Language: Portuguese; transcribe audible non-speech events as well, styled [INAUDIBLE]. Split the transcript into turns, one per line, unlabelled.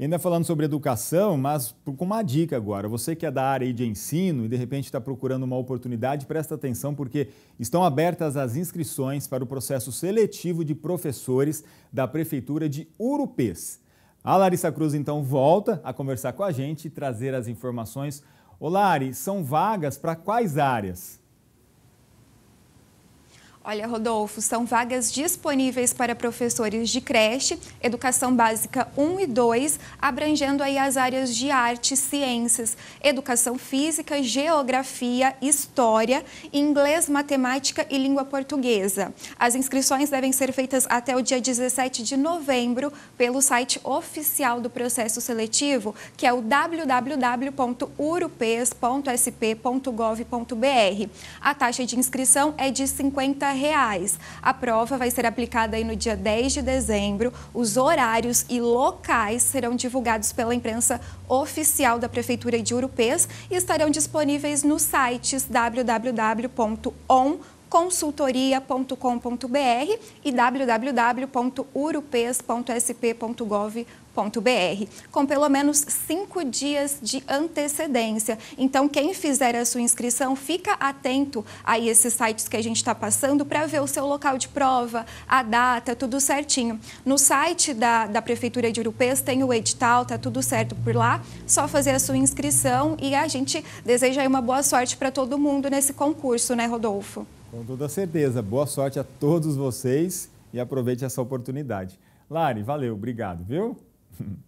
E ainda falando sobre educação, mas com uma dica agora. Você que é da área de ensino e de repente está procurando uma oportunidade, presta atenção porque estão abertas as inscrições para o processo seletivo de professores da Prefeitura de Urupês. A Larissa Cruz então volta a conversar com a gente e trazer as informações. Olá, Lari, são vagas para quais áreas?
Olha, Rodolfo, são vagas disponíveis para professores de creche, educação básica 1 e 2, abrangendo aí as áreas de arte, ciências, educação física, geografia, história, inglês, matemática e língua portuguesa. As inscrições devem ser feitas até o dia 17 de novembro pelo site oficial do processo seletivo, que é o www.urupes.sp.gov.br. A taxa de inscrição é de 50 reais. A prova vai ser aplicada aí no dia 10 de dezembro. Os horários e locais serão divulgados pela imprensa oficial da Prefeitura de Urupês e estarão disponíveis nos sites www.on.com consultoria.com.br e www.urupes.sp.gov.br, com pelo menos cinco dias de antecedência. Então, quem fizer a sua inscrição, fica atento a esses sites que a gente está passando para ver o seu local de prova, a data, tudo certinho. No site da, da Prefeitura de Urupes tem o edital, tá tudo certo por lá. Só fazer a sua inscrição e a gente deseja uma boa sorte para todo mundo nesse concurso, né, Rodolfo?
Com toda certeza. Boa sorte a todos vocês e aproveite essa oportunidade. Lari, valeu, obrigado, viu? [LAUGHS]